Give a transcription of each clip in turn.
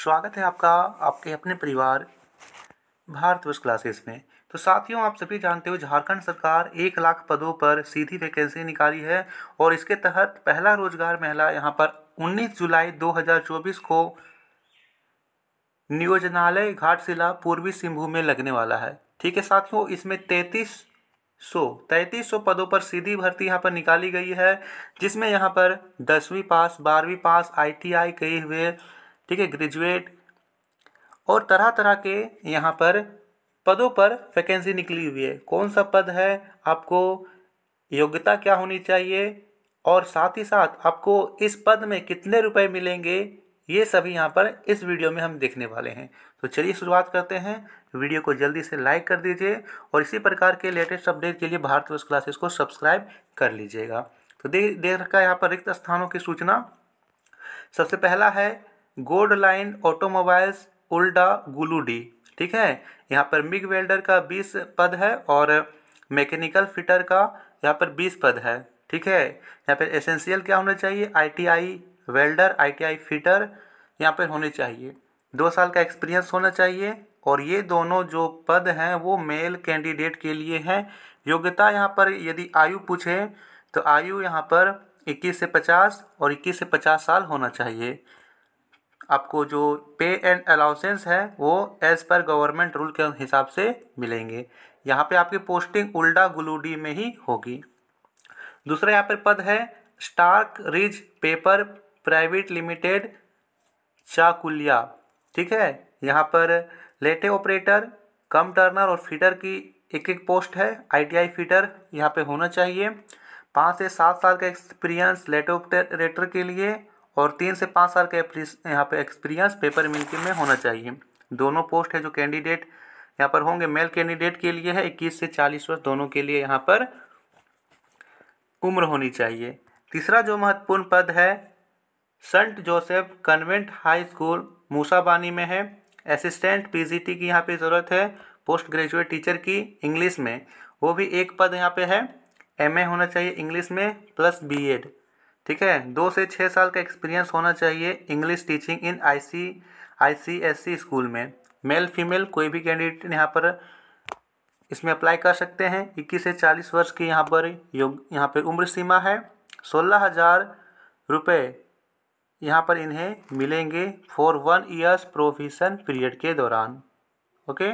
स्वागत है आपका आपके अपने परिवार भारतवर्ष क्लासेस में तो साथियों आप सभी जानते हो झारखंड सरकार एक लाख पदों पर सीधी वैकेंसी निकाली है और इसके तहत पहला रोजगार मेला यहाँ पर 19 जुलाई 2024 को नियोजनालय घाटशिला पूर्वी सिंहभूम में लगने वाला है ठीक है साथियों इसमें तैतीस सौ तैतीस सौ पदों पर सीधी भर्ती यहाँ पर निकाली गई है जिसमें यहाँ पर दसवीं पास बारहवीं पास आईटीआई किए हुए ठीक है ग्रेजुएट और तरह तरह के यहाँ पर पदों पर वैकेंसी निकली हुई है कौन सा पद है आपको योग्यता क्या होनी चाहिए और साथ ही साथ आपको इस पद में कितने रुपए मिलेंगे ये सभी यहाँ पर इस वीडियो में हम देखने वाले हैं तो चलिए शुरुआत करते हैं वीडियो को जल्दी से लाइक कर दीजिए और इसी प्रकार के लेटेस्ट अपडेट के लिए वर्ष क्लासेस को सब्सक्राइब कर लीजिएगा तो दे देख रखा है यहाँ पर रिक्त स्थानों की सूचना सबसे पहला है gold line automobiles Ulda Guludih ठीक है यहाँ पर मिग वेल्डर का बीस पद है और मैकेनिकल फिटर का यहाँ पर बीस पद है ठीक है यहाँ पर एसेंशियल क्या होना चाहिए आईटीआई वेल्डर आईटीआई फिटर यहाँ पर होने चाहिए दो साल का एक्सपीरियंस होना चाहिए और ये दोनों जो पद हैं वो मेल कैंडिडेट के लिए हैं योग्यता यहाँ पर यदि आयु पूछे तो आयु यहाँ पर 21 से 50 और 21 से 50 साल होना चाहिए आपको जो पे एंड अलाउंसेंस है वो एज़ पर गवर्नमेंट रूल के हिसाब से मिलेंगे यहाँ पे आपकी पोस्टिंग उल्डा गुलूडी में ही होगी दूसरा यहाँ पर पद है Stark Ridge Paper private limited Chakulia ठीक है यहाँ पर लेटे ऑपरेटर कम टर्नर और फीडर की एक एक पोस्ट है आईटीआई फीडर यहाँ पे होना चाहिए पाँच से सात साल का एक्सपीरियंस लेटे ऑपरेटर के लिए और तीन से पाँच साल का यहाँ पे एक्सपीरियंस पेपर मिल्किंग में होना चाहिए दोनों पोस्ट है जो कैंडिडेट यहाँ पर होंगे मेल कैंडिडेट के लिए है इक्कीस से चालीस वर्ष दोनों के लिए यहाँ पर उम्र होनी चाहिए तीसरा जो महत्वपूर्ण पद है Saint Joseph convent high school Musabani में है असिस्टेंट पीजीटी की यहाँ पे ज़रूरत है पोस्ट ग्रेजुएट टीचर की इंग्लिश में वो भी एक पद यहाँ पे है एमए होना चाहिए इंग्लिश में प्लस बीएड ठीक है दो से छः साल का एक्सपीरियंस होना चाहिए English teaching in I C I C S C school में मेल फीमेल कोई भी कैंडिडेट यहाँ पर इसमें अप्लाई कर सकते हैं इक्कीस से चालीस वर्ष की यहाँ पर योग यहाँ पर उम्र सीमा है सोलह हज़ार रुपये यहाँ पर इन्हें मिलेंगे for one years probation period के दौरान ओके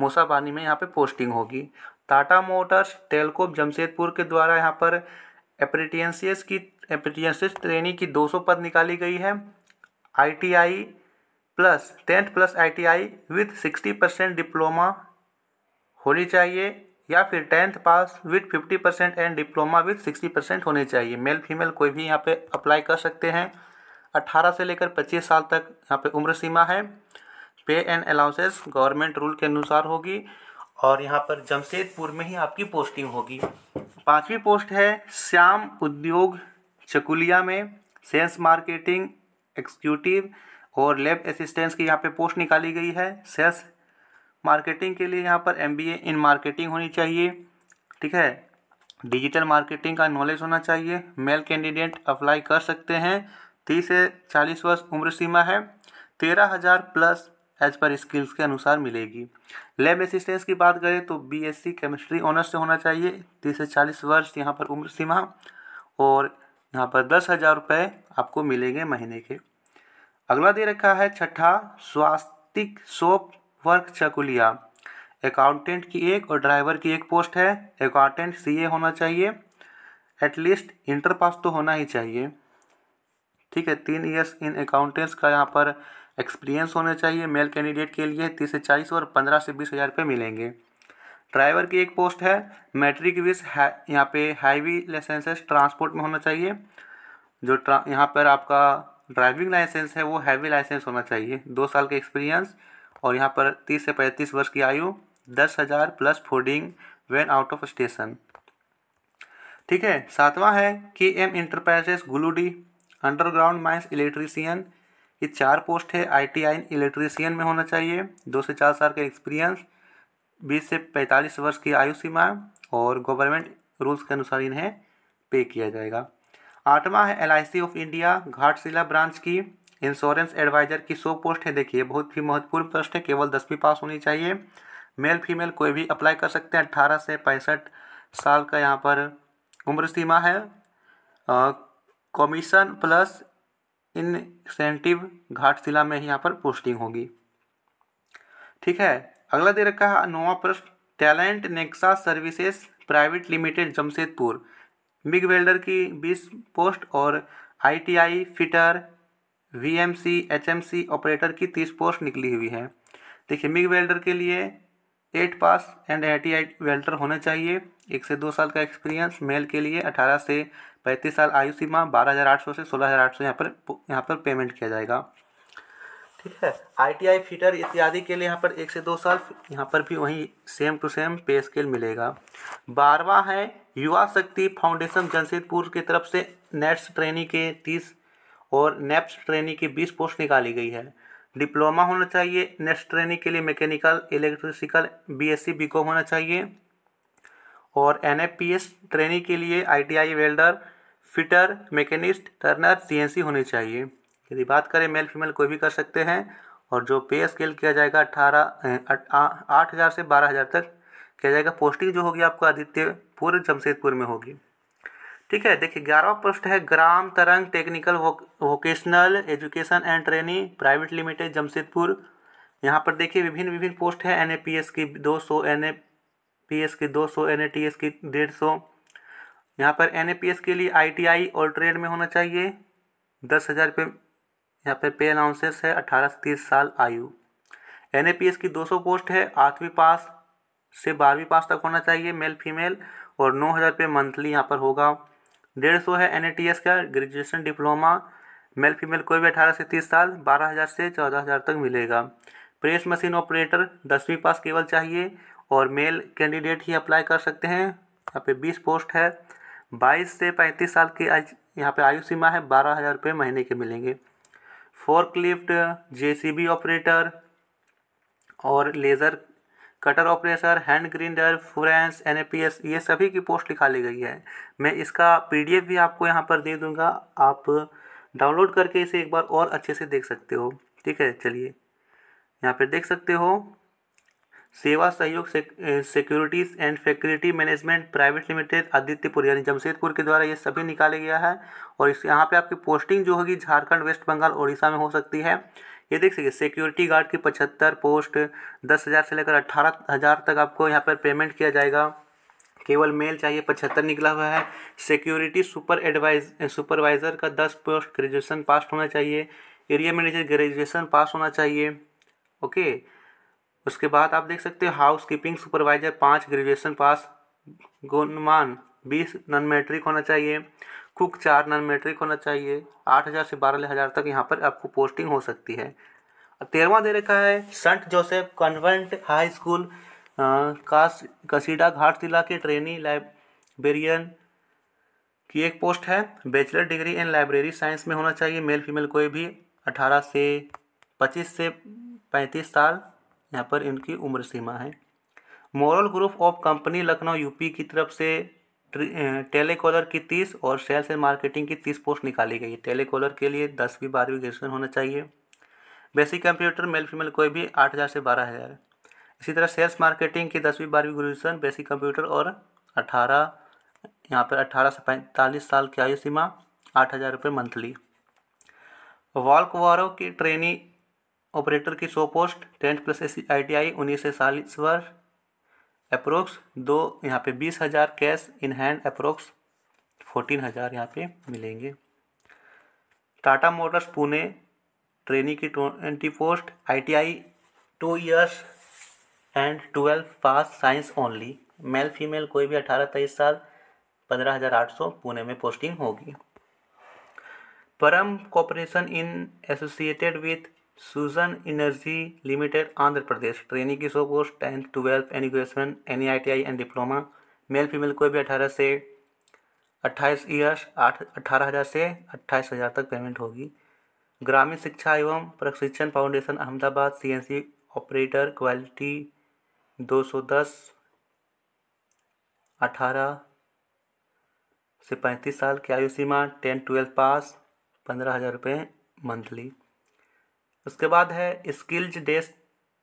मूसाबानी में यहाँ पे पोस्टिंग होगी टाटा मोटर्स टेलकोप जमशेदपुर के द्वारा यहाँ पर एप्रेटियंसियस की एप्रेटियंसियस ट्रेनिंग की 200 पद निकाली गई है ITI plus tenth plus ITI with 60 percent diploma होनी चाहिए या फिर टेंथ पास with 50 percent and diploma with 60 percent होने चाहिए मेल फीमेल कोई भी यहाँ पे अप्लाई कर सकते हैं 18 से लेकर 25 साल तक यहाँ पे उम्र सीमा है पे एंड अलाउंसेस गवर्नमेंट रूल के अनुसार होगी और यहाँ पर जमशेदपुर में ही आपकी पोस्टिंग होगी पांचवी पोस्ट है श्याम उद्योग चकुलिया में सेल्स मार्केटिंग एक्सिक्यूटिव और लैब असिस्टेंट्स की यहाँ पे पोस्ट निकाली गई है सेल्स मार्केटिंग के लिए यहाँ पर एम इन मार्केटिंग होनी चाहिए ठीक है डिजिटल मार्केटिंग का नॉलेज होना चाहिए मेल कैंडिडेट अप्लाई कर सकते हैं तीस से चालीस वर्ष उम्र सीमा है तेरह हज़ार प्लस एज पर स्किल्स के अनुसार मिलेगी लैब असिस्टेंस की बात करें तो बीएससी केमिस्ट्री ऑनर्स से होना चाहिए तीस से चालीस वर्ष यहाँ पर उम्र सीमा और यहाँ पर दस हज़ार रुपये आपको मिलेंगे महीने के अगला दे रखा है छठा Swastik soap work Chakulia accountant की एक और ड्राइवर की एक पोस्ट है अकाउंटेंट सीए होना चाहिए एटलीस्ट इंटर पास तो होना ही चाहिए ठीक है तीन ईयर्स इन अकाउंटेंट्स का यहाँ पर एक्सपीरियंस होना चाहिए मेल कैंडिडेट के लिए तीस से चालीस और पंद्रह से बीस हज़ार रुपये मिलेंगे ड्राइवर की एक पोस्ट है मैट्रिक विस है यहाँ पे हाईवी लाइसेंसेस ट्रांसपोर्ट में होना चाहिए जो ट्रा यहाँ पर आपका ड्राइविंग लाइसेंस है वो हैवी लाइसेंस होना चाहिए दो साल का एक्सपीरियंस और यहाँ पर तीस से पैंतीस वर्ष की आयु दस हज़ार plus fooding when out of station ठीक है सातवां है K M enterprises Guludih underground mines electrician ये चार पोस्ट है आई टी आई इलेक्ट्रीशियन में होना चाहिए दो से चार साल का एक्सपीरियंस बीस से पैंतालीस वर्ष की आयु सीमा और गवर्नमेंट रूल्स के अनुसार इन्हें पे किया जाएगा आठवां है L of India Ghatshila branch की इंश्योरेंस एडवाइजर की सौ पोस्ट है देखिए बहुत ही महत्वपूर्ण पोस्ट है केवल दसवीं पास होनी चाहिए मेल फीमेल कोई भी अप्लाई कर सकते हैं अट्ठारह से पैंसठ साल का यहाँ पर उम्र सीमा है कमीशन प्लस इंसेंटिव घाटशिला में ही यहाँ पर पोस्टिंग होगी ठीक है अगला दे रखा है नोवा प्रश्न talent Nexa services private limited Jamshedpur MIG welder की बीस पोस्ट और ITI fitter VMC HMC operator की तीस पोस्ट निकली हुई है देखिए मिग वेल्डर के लिए eight pass and I T I welder होना चाहिए एक से दो साल का एक्सपीरियंस मेल के लिए अठारह से पैंतीस साल आयु सीमा बारह हज़ार आठ सौ से सोलह हज़ार आठ सौ यहाँ पर यहाँ पर पेमेंट किया जाएगा ठीक है आईटीआई फीटर इत्यादि के लिए यहाँ पर एक से दो साल यहाँ पर भी वही same to same pay scale मिलेगा बारवा है युवा शक्ति फाउंडेशन जमशेदपुर की तरफ से नेट्स ट्रेनिंग के तीस और नेप्स ट्रेनिंग की बीस पोस्ट निकाली गई है डिप्लोमा होना चाहिए नेक्स्ट ट्रेनिंग के लिए मैकेनिकल इलेक्ट्रिसिकल बीएससी बीकॉम होना चाहिए और एनएफपीएस ट्रेनिंग के लिए ITI welder fitter machinist turner CNC होनी चाहिए यदि बात करें मेल फीमेल कोई भी कर सकते हैं और जो पे स्केल किया जाएगा अट्ठारह आठ हज़ार से बारह हज़ार तक किया जाएगा पोस्टिंग जो होगी आपको आदित्य पूर्व जमशेदपुर में होगी ठीक है देखिए ग्यारहवा पोस्ट है Gram Tarang technical vocational education and training private limited Jamshedpur यहाँ पर देखिए विभिन्न विभिन्न पोस्ट है एन की दो सौ एन की दो सौ एन की डेढ़ सौ यहाँ पर एन के लिए आई और ट्रेड में होना चाहिए दस हज़ार रुपये यहाँ पर पे अनाउंसेस है अठारह से तीस साल आयु एन की 200 पोस्ट है आठवीं पास से बारहवीं पास तक होना चाहिए मेल फीमेल और नौ हज़ार रुपये मंथली यहाँ पर होगा डेढ़ सौ है एन का ग्रेजुएशन डिप्लोमा मेल फीमेल कोई भी अठारह से तीस साल बारह हज़ार से चौदह हज़ार तक मिलेगा प्रेस मशीन ऑपरेटर दसवीं पास केवल चाहिए और मेल कैंडिडेट ही अप्लाई कर सकते हैं यहाँ पे बीस पोस्ट है बाईस से पैंतीस साल की आज यहाँ पे आयु सीमा है बारह हज़ार रुपये महीने के मिलेंगे फोर्कलिफ्ट जेसीबी ऑपरेटर और laser cutter operator hand grinder फ्रेंस एन ये सभी की पोस्ट लिखा ली गई है मैं इसका पी भी आपको यहाँ पर दे दूँगा आप डाउनलोड करके इसे एक बार और अच्छे से देख सकते हो ठीक है चलिए यहाँ पर देख सकते हो Seva Sahyog securities and faculty management private limited Adityapur यानी जमशेदपुर के द्वारा ये सभी निकाले गया है और इस यहाँ पे आपकी पोस्टिंग जो होगी झारखंड वेस्ट बंगाल उड़ीसा में हो सकती है ये देख सकिए सिक्योरिटी गार्ड की पचहत्तर पोस्ट दस हज़ार से लेकर अट्ठारह हज़ार तक आपको यहाँ पर पेमेंट किया जाएगा केवल मेल चाहिए पचहत्तर निकला हुआ है सिक्योरिटी सुपर एडवाइज सुपरवाइज़र का दस पोस्ट ग्रेजुएसन पास होना चाहिए एरिया मैनेजर ग्रेजुएसन पास होना चाहिए ओके okay? उसके बाद आप देख सकते हो हाउस कीपिंग सुपरवाइजर पाँच ग्रेजुएशन पास गुणमान बीस नॉन मेट्रिक होना चाहिए कुक चार नॉन मेट्रिक होना चाहिए आठ हज़ार से बारह हज़ार तक यहाँ पर आपको पोस्टिंग हो सकती है तेरहवा दे रखा है Saint Joseph convent high school कास कसीडा घाट जिला के ट्रेनी लाइब्रेरियन की एक पोस्ट है bachelor degree in library science में होना चाहिए मेल फीमेल कोई भी अठारह से पच्चीस से पैंतीस साल यहाँ पर इनकी उम्र सीमा है moral group of company Lucknow UP की तरफ से टेलीकॉलर की तीस और सेल्स एंड मार्केटिंग की तीस पोस्ट निकाली गई है टेलीकॉलर के लिए दसवीं बारहवीं ग्रेजुएशन होना चाहिए बेसिक कंप्यूटर मेल फीमेल कोई भी आठ हज़ार से बारह हज़ार इसी तरह सेल्स मार्केटिंग की दसवीं बारहवीं ग्रेजुएशन बेसिक कंप्यूटर और अठारह यहाँ पर अठारह से पैंतालीस साल की आयु सीमा आठ हज़ार रुपये मंथली वॉल्कवारों की ट्रेनिंग ऑपरेटर की सो पोस्ट टेंथ प्लस एस आई टी आई उन्नीस से चालीस वर्ष अप्रोक्स दो यहाँ पे बीस हज़ार cash in hand approx fourteen हज़ार यहाँ पे मिलेंगे टाटा मोटर्स पुणे ट्रेनिंग की twenty post I T I two years and twelve pass science only male female कोई भी अठारह तेईस साल पंद्रह हज़ार आठ सौ पुणे में पोस्टिंग होगी Param corporation in associated with Sujan energy limited Andhra Pradesh training की सौ post tenth twelfth and graduation and I T I and diploma male female कोई भी अठारह से अट्ठाईस ईयर्स आठ अट्ठारह हज़ार से अट्ठाईस हज़ार तक पेमेंट होगी ग्रामीण शिक्षा एवं प्रशिक्षण foundation Ahmedabad C N C operator quality दो सौ दस अठारह से पैंतीस साल की आयु सीमा टेन ट्वेल्थ पास पंद्रह हज़ार रुपये मंथली उसके बाद है skills desk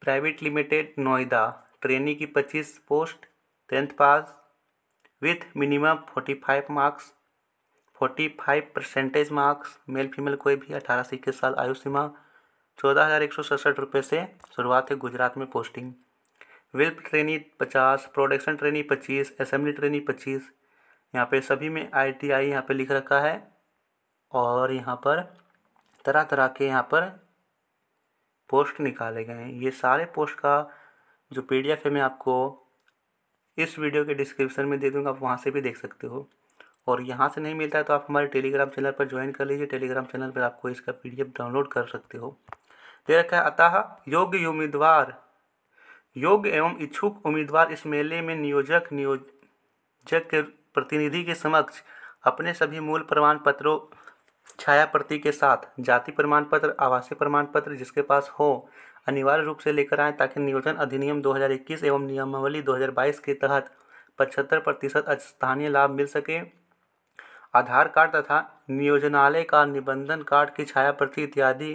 private limited Noida trainee की पच्चीस post tenth pass with minimum forty five marks forty five percentage marks male female कोई भी अठारह से इक्कीस साल आयु सीमा चौदह हज़ार एक सौ सड़सठ रुपये से शुरुआत है गुजरात में पोस्टिंग विल्प ट्रेनी पचास प्रोडक्शन ट्रेनी पच्चीस असेंबली ट्रेनी पच्चीस यहाँ पे सभी में आई टी आई यहाँ पर लिख रखा है और यहाँ पर तरह तरह के यहाँ पर पोस्ट निकाले गए हैं ये सारे पोस्ट का जो पी है मैं आपको इस वीडियो के डिस्क्रिप्शन में दे दूँगा आप वहाँ से भी देख सकते हो और यहाँ से नहीं मिलता है तो आप हमारे टेलीग्राम चैनल पर ज्वाइन कर लीजिए टेलीग्राम चैनल पर आपको इसका पी डाउनलोड कर सकते हो दे रखा है अतः योग्य उम्मीदवार योग्य एवं इच्छुक उम्मीदवार इस मेले में नियोजक नियोजक के प्रतिनिधि के समक्ष अपने सभी मूल प्रमाण पत्रों छाया प्रति के साथ जाति प्रमाण पत्र आवासीय प्रमाण पत्र जिसके पास हो अनिवार्य रूप से लेकर आएँ ताकि नियोजन अधिनियम 2021 एवं नियमावली 2022 के तहत पचहत्तर प्रतिशत स्थानीय लाभ मिल सके आधार कार्ड तथा नियोजनालय का निबंधन कार्ड की छाया प्रति इत्यादि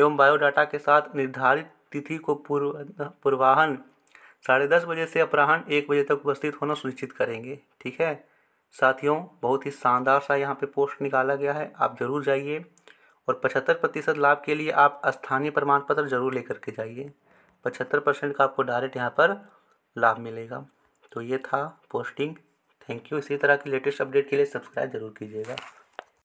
एवं बायोडाटा के साथ निर्धारित तिथि को पूर्व पूर्वाहन साढ़े दस बजे से अपराह्न एक बजे तक उपस्थित होना सुनिश्चित करेंगे ठीक है साथियों बहुत ही शानदार सा यहाँ पे पोस्ट निकाला गया है आप ज़रूर जाइए और पचहत्तर प्रतिशत लाभ के लिए आप स्थानीय प्रमाण पत्र ज़रूर लेकर के जाइए पचहत्तर परसेंट का आपको डायरेक्ट यहाँ पर लाभ मिलेगा तो ये था पोस्टिंग थैंक यू इसी तरह की लेटेस्ट अपडेट के लिए सब्सक्राइब जरूर कीजिएगा